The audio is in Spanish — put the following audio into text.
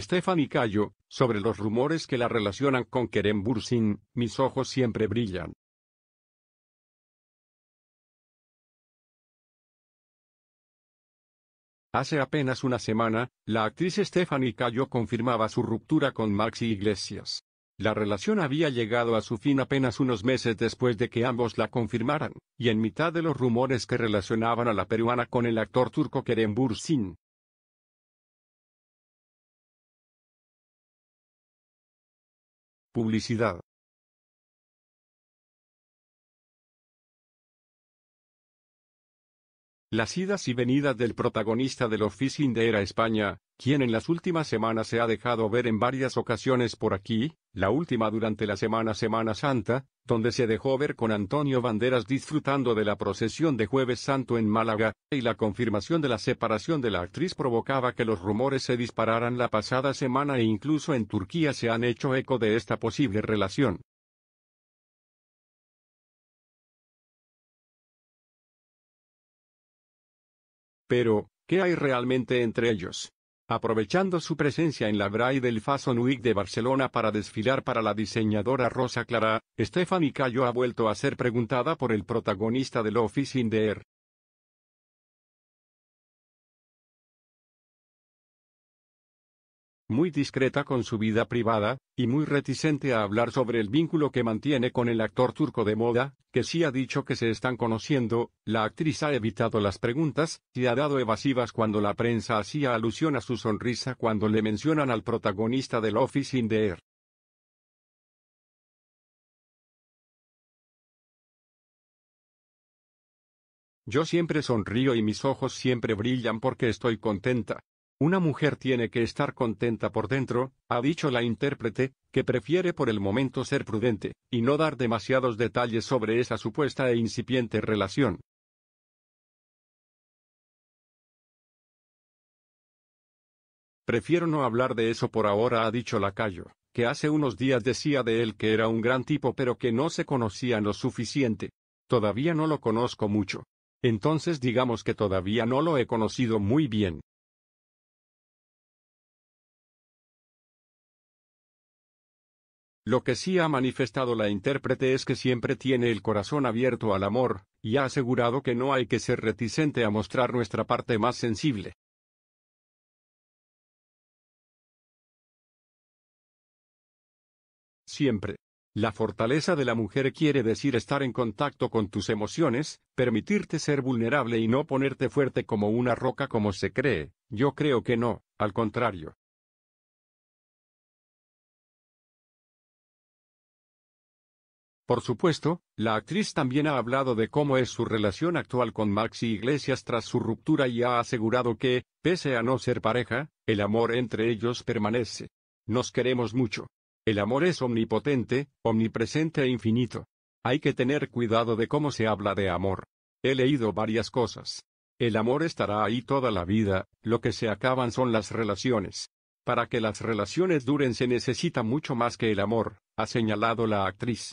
Stephanie Cayo, sobre los rumores que la relacionan con Kerem Bursin, mis ojos siempre brillan. Hace apenas una semana, la actriz Stephanie Cayo confirmaba su ruptura con Maxi Iglesias. La relación había llegado a su fin apenas unos meses después de que ambos la confirmaran, y en mitad de los rumores que relacionaban a la peruana con el actor turco Kerem Bursin, Publicidad Las idas y venidas del protagonista del Officing de Era España, quien en las últimas semanas se ha dejado ver en varias ocasiones por aquí, la última durante la semana Semana Santa, donde se dejó ver con Antonio Banderas disfrutando de la procesión de Jueves Santo en Málaga, y la confirmación de la separación de la actriz provocaba que los rumores se dispararan la pasada semana e incluso en Turquía se han hecho eco de esta posible relación. Pero, ¿qué hay realmente entre ellos? aprovechando su presencia en la del Fason Week de Barcelona para desfilar para la diseñadora Rosa Clara, Stephanie Cayo ha vuelto a ser preguntada por el protagonista del Office in the Air, muy discreta con su vida privada, y muy reticente a hablar sobre el vínculo que mantiene con el actor turco de moda, que sí ha dicho que se están conociendo, la actriz ha evitado las preguntas, y ha dado evasivas cuando la prensa hacía alusión a su sonrisa cuando le mencionan al protagonista del Office in the Air. Yo siempre sonrío y mis ojos siempre brillan porque estoy contenta. Una mujer tiene que estar contenta por dentro, ha dicho la intérprete, que prefiere por el momento ser prudente, y no dar demasiados detalles sobre esa supuesta e incipiente relación. Prefiero no hablar de eso por ahora, ha dicho Lacayo, que hace unos días decía de él que era un gran tipo pero que no se conocía lo suficiente. Todavía no lo conozco mucho. Entonces digamos que todavía no lo he conocido muy bien. Lo que sí ha manifestado la intérprete es que siempre tiene el corazón abierto al amor, y ha asegurado que no hay que ser reticente a mostrar nuestra parte más sensible. Siempre. La fortaleza de la mujer quiere decir estar en contacto con tus emociones, permitirte ser vulnerable y no ponerte fuerte como una roca como se cree, yo creo que no, al contrario. Por supuesto, la actriz también ha hablado de cómo es su relación actual con Maxi Iglesias tras su ruptura y ha asegurado que, pese a no ser pareja, el amor entre ellos permanece. Nos queremos mucho. El amor es omnipotente, omnipresente e infinito. Hay que tener cuidado de cómo se habla de amor. He leído varias cosas. El amor estará ahí toda la vida, lo que se acaban son las relaciones. Para que las relaciones duren se necesita mucho más que el amor, ha señalado la actriz.